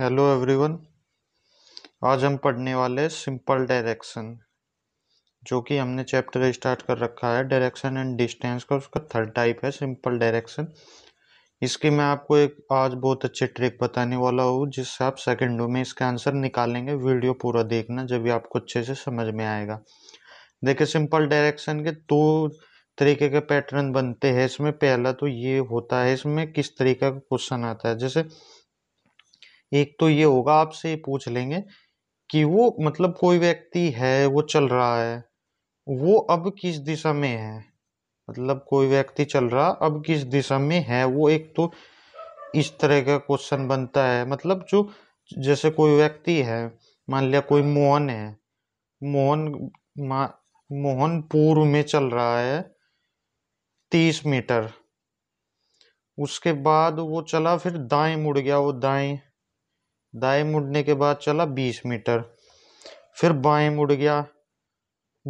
hello everyone आज हम पढ़ने वाले सिंपल डायरेक्शन जो कि हमने चैप्टर स्टार्ट कर रखा है डायरेक्शन एंड डिस्टेंस का उसका थर्ड टाइप है सिंपल डायरेक्शन इसकी मैं आपको एक आज बहुत अच्छी ट्रिक बताने वाला हूँ जिससे आप सेकंडों में इसका आंसर निकालेंगे वीडियो पूरा देखना जब भी आपको अच्छे से समझ में आएगा देखिए सिंपल डायरेक्शन के दो तरीके के पैटर्न बनते हैं इसमें पहला तो ये होता है इसमें किस तरीके का क्वेश्चन आता है जैसे एक तो ये होगा आपसे पूछ लेंगे कि वो मतलब कोई व्यक्ति है वो चल रहा है वो अब किस दिशा में है मतलब कोई व्यक्ति चल रहा अब किस दिशा में है वो एक तो इस तरह का क्वेश्चन बनता है मतलब जो जैसे कोई व्यक्ति है मान लिया कोई मोहन है मोहन मोहन पूर्व में चल रहा है तीस मीटर उसके बाद वो चला फिर दाएं मुड़ गया वो दाएं दाएं मुड़ने के बाद चला बीस मीटर फिर बाएं मुड़ गया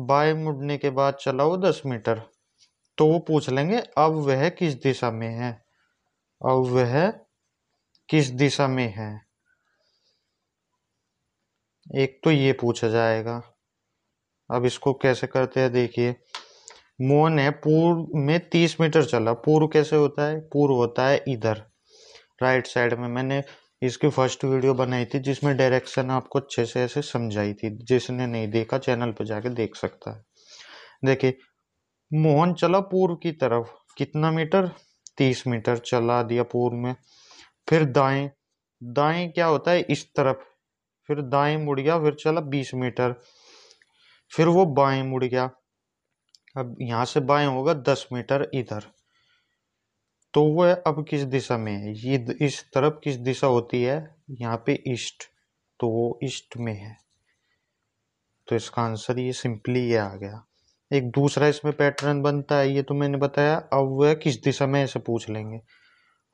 बाएं मुड़ने के बाद चला वो दस मीटर तो वो पूछ लेंगे अब वह किस दिशा में है अब वह किस दिशा में है एक तो ये पूछा जाएगा अब इसको कैसे करते हैं देखिए मोहन है पूर्व में तीस मीटर चला पूर्व कैसे होता है पूर्व होता है इधर राइट साइड में मैंने इसकी फर्स्ट वीडियो बनाई थी जिसमें डायरेक्शन आपको अच्छे से ऐसे समझाई थी जिसने नहीं देखा चैनल पर जाके देख सकता है देखिए मोहन चला पूर्व की तरफ कितना मीटर तीस मीटर चला दिया पूर्व में फिर दाएं दाएं क्या होता है इस तरफ फिर दाएं मुड़ गया फिर चला बीस मीटर फिर वो बाएं मुड़ गया अब यहाँ से बाएं होगा दस मीटर इधर तो वह अब किस दिशा में है ये इस तरफ किस दिशा होती है यहाँ पे ईस्ट तो वो ईस्ट में है तो इसका आंसर ये सिंपली ये आ गया एक दूसरा इसमें पैटर्न बनता है ये तो मैंने बताया अब वह किस दिशा में ऐसे पूछ लेंगे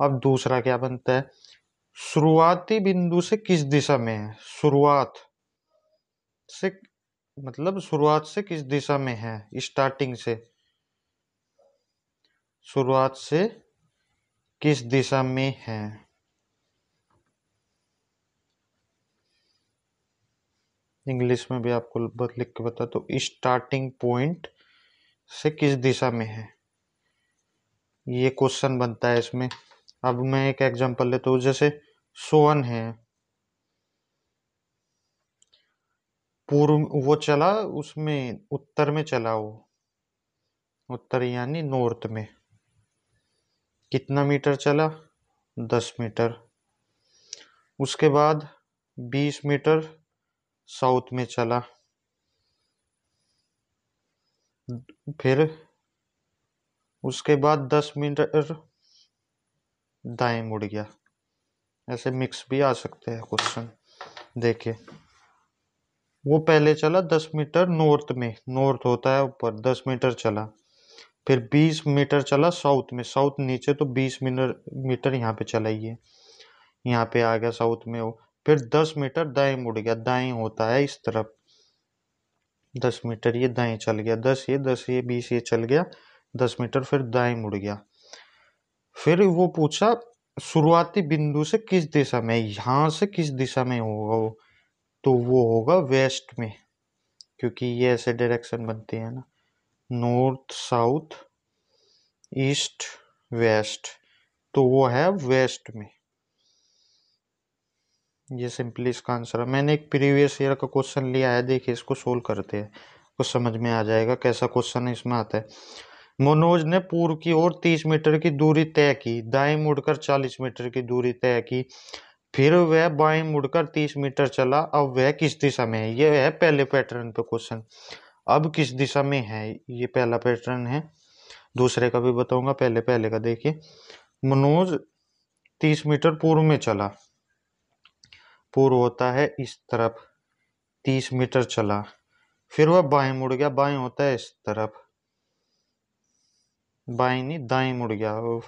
अब दूसरा क्या बनता है शुरुआती बिंदु से किस दिशा में है शुरुआत से मतलब शुरुआत से किस दिशा में है स्टार्टिंग से शुरुआत से किस दिशा में है इंग्लिश में भी आपको बहुत लिख के बता तो स्टार्टिंग पॉइंट से किस दिशा में है ये क्वेश्चन बनता है इसमें अब मैं एक एग्जांपल लेता हूँ जैसे सोन है पूर्व वो चला उसमें उत्तर में चला वो उत्तर यानी नॉर्थ में कितना मीटर चला दस मीटर उसके बाद बीस मीटर साउथ में चला फिर उसके बाद दस मीटर दाएं मुड़ गया ऐसे मिक्स भी आ सकते हैं क्वेश्चन देखिए वो पहले चला दस मीटर नॉर्थ में नॉर्थ होता है ऊपर दस मीटर चला फिर बीस मीटर चला साउथ में साउथ नीचे तो बीस मीटर मीटर यहाँ पे चला ये यहाँ पे आ गया साउथ में वो फिर दस मीटर दाएं मुड़ गया दाएं होता है इस तरफ दस मीटर ये दाएं चल गया दस ये दस ये बीस ये चल गया दस मीटर फिर दाएं मुड़ गया फिर वो पूछा शुरुआती बिंदु से किस दिशा में यहाँ से किस दिशा में होगा वो तो वो होगा वेस्ट में क्योंकि ये ऐसे डायरेक्शन बनते हैं ना नॉर्थ साउथ ईस्ट वेस्ट तो वो है वेस्ट में ये सिंपली इसका आंसर है मैंने एक प्रीवियस ईयर का क्वेश्चन लिया है देखिए इसको सोल्व करते हैं कुछ समझ में आ जाएगा कैसा क्वेश्चन इसमें आता है मनोज ने पूर्व की ओर 30 मीटर की दूरी तय की दाएं मुड़कर 40 मीटर की दूरी तय की फिर वह बाएं मुड़कर 30 मीटर चला अब वह किस दिशा में है यह है पहले पैटर्न पे क्वेश्चन अब किस दिशा में है ये पहला पैटर्न है दूसरे का भी बताऊंगा पहले पहले का देखिए मनोज तीस मीटर पूर्व में चला पूर्व होता है इस तरफ तीस मीटर चला फिर वह बाएं मुड़ गया बाएं होता है इस तरफ बाएं नहीं दाएं मुड़ गया वो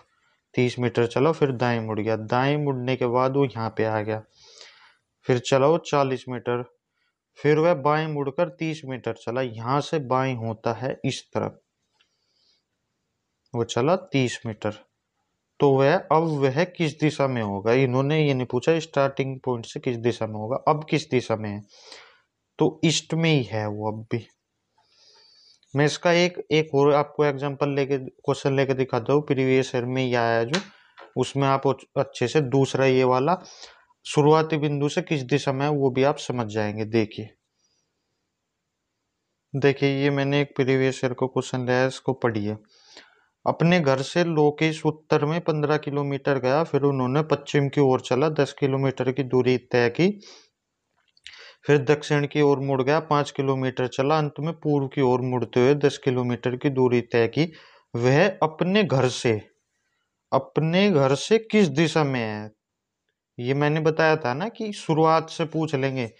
तीस मीटर चला फिर दाएं मुड़ गया दाएं मुड़ने के बाद वो यहाँ पे आ गया फिर चला वो चालीस मीटर फिर वह बाएं मुड़कर तीस मीटर चला यहां से बाएं होता है इस तरफ वो चला तीस मीटर तो वह अब वह किस दिशा में होगा इन्होंने ये नहीं पूछा स्टार्टिंग पॉइंट से किस दिशा में होगा अब किस दिशा में है तो ईस्ट में ही है वो अब भी मैं इसका एक एक और आपको एग्जांपल लेके क्वेश्चन लेके दिखाता हूँ प्रीवियस ईयर में ये आया जो उसमें आप अच्छे से दूसरा ये वाला शुरुआती बिंदु से किस दिशा में है वो भी आप समझ जाएंगे देखिए देखिए ये मैंने एक प्रीवियस ईयर को क्वेश्चन लिया है इसको पढ़िए अपने घर से लोकेश उत्तर में पंद्रह किलोमीटर गया फिर उन्होंने पश्चिम की ओर चला दस किलोमीटर की दूरी तय की फिर दक्षिण की ओर मुड़ गया पाँच किलोमीटर चला अंत में पूर्व की ओर मुड़ते हुए दस किलोमीटर की दूरी तय की वह अपने घर से अपने घर से किस दिशा में है ये मैंने बताया था ना कि शुरुआत से पूछ लेंगे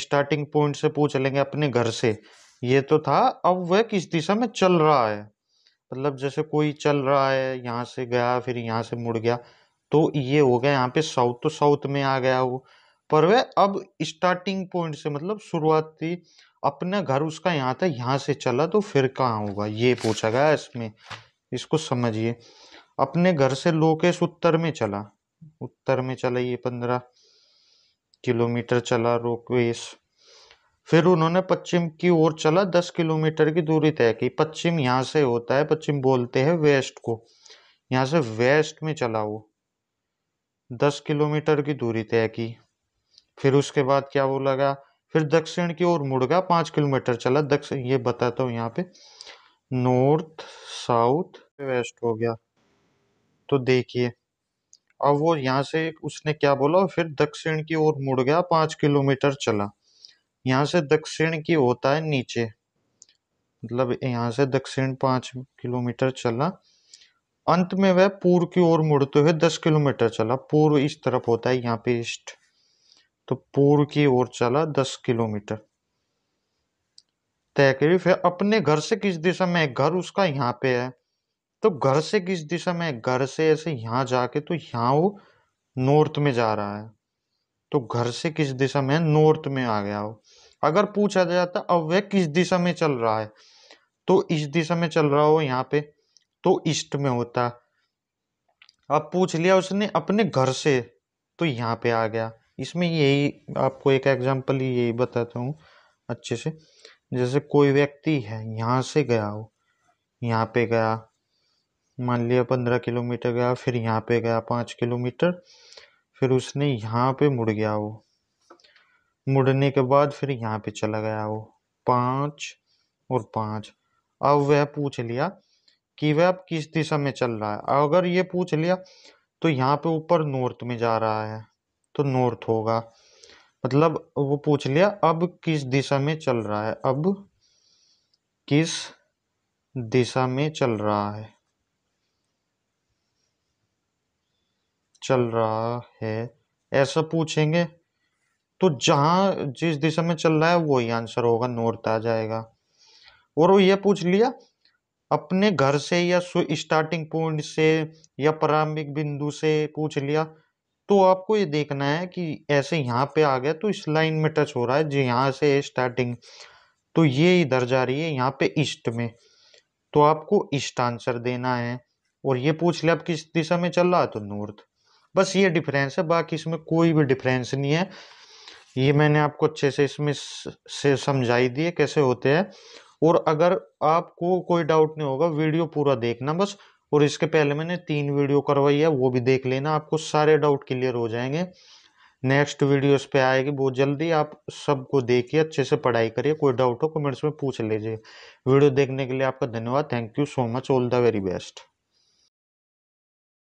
स्टार्टिंग पॉइंट से पूछ लेंगे अपने घर से ये तो था अब वह किस दिशा में चल रहा है मतलब जैसे कोई चल रहा है यहाँ से गया फिर यहाँ से मुड़ गया तो ये हो गया यहाँ पे साउथ तो साउथ में आ गया वो पर वह अब स्टार्टिंग पॉइंट से मतलब शुरुआती अपना घर उसका यहाँ था यहाँ से चला तो फिर कहाँ होगा ये पूछा गया इसमें इसको समझिए अपने घर से लोकेश उत्तर में चला उत्तर में चला ये पंद्रह किलोमीटर चला रोकवेस फिर उन्होंने पश्चिम की ओर चला दस किलोमीटर की दूरी तय की पश्चिम यहाँ से होता है पश्चिम बोलते हैं वेस्ट को यहाँ से वेस्ट में चला वो दस किलोमीटर की दूरी तय की फिर उसके बाद क्या वो लगा फिर दक्षिण की ओर मुड़ गया पाँच किलोमीटर चला दक्षिण ये बताता हूँ यहाँ पे नॉर्थ साउथ वेस्ट हो गया तो देखिए अब वो यहाँ से उसने क्या बोला फिर दक्षिण की ओर मुड़ गया पांच किलोमीटर चला यहाँ से दक्षिण की होता है नीचे मतलब यहाँ से दक्षिण पांच किलोमीटर चला अंत में वह पूर्व की ओर मुड़ते हुए दस किलोमीटर चला पूर्व इस तरफ होता है यहाँ पे ईस्ट तो पूर्व की ओर चला दस किलोमीटर तय करी फिर अपने घर से किस दिशा में घर उसका यहाँ पे है तो घर से किस दिशा में घर से ऐसे यहाँ जाके तो यहाँ वो नॉर्थ में जा रहा है तो घर से किस दिशा में नॉर्थ में आ गया हो अगर पूछा जाता तो अब वह किस दिशा में चल रहा है तो इस दिशा में चल रहा हो यहाँ पे तो ईस्ट में होता अब पूछ लिया उसने अपने घर से तो यहाँ पे आ गया इसमें यही आपको एक एग्जाम्पल यही बताता हूँ अच्छे से जैसे कोई व्यक्ति है यहाँ से गया हो यहाँ पे गया मान लिया पंद्रह किलोमीटर गया फिर यहाँ पे गया पाँच किलोमीटर फिर उसने यहाँ पे मुड़ गया वो मुड़ने के बाद फिर यहाँ पे चला गया वो पाँच और पाँच अब वह पूछ लिया कि वह अब किस दिशा में चल रहा है अगर ये पूछ लिया तो यहाँ पे ऊपर नॉर्थ में जा रहा है तो नॉर्थ होगा मतलब वो पूछ लिया अब किस दिशा में चल रहा है अब किस दिशा में चल रहा है चल रहा है ऐसा पूछेंगे तो जहाँ जिस दिशा में चल रहा है वही आंसर होगा नॉर्थ आ जाएगा और वो ये पूछ लिया अपने घर से या स्टार्टिंग पॉइंट से या प्रारंभिक बिंदु से पूछ लिया तो आपको ये देखना है कि ऐसे यहाँ पे आ गया तो इस लाइन में टच हो रहा है जी यहाँ से स्टार्टिंग तो ये इधर जा रही है यहाँ पे ईस्ट में तो आपको ईस्ट आंसर देना है और ये पूछ लिया आप किस दिशा में चल रहा है तो नॉर्थ बस ये डिफरेंस है बाकी इसमें कोई भी डिफरेंस नहीं है ये मैंने आपको अच्छे से इसमें से समझाई दिए कैसे होते हैं और अगर आपको कोई डाउट नहीं होगा वीडियो पूरा देखना बस और इसके पहले मैंने तीन वीडियो करवाई है वो भी देख लेना आपको सारे डाउट क्लियर हो जाएंगे नेक्स्ट वीडियो इस पर आएगी बहुत जल्दी आप सबको देखिए अच्छे से पढ़ाई करिए कोई डाउट हो कमेंट्स में पूछ लीजिए वीडियो देखने के लिए आपका धन्यवाद thank you so much all the very best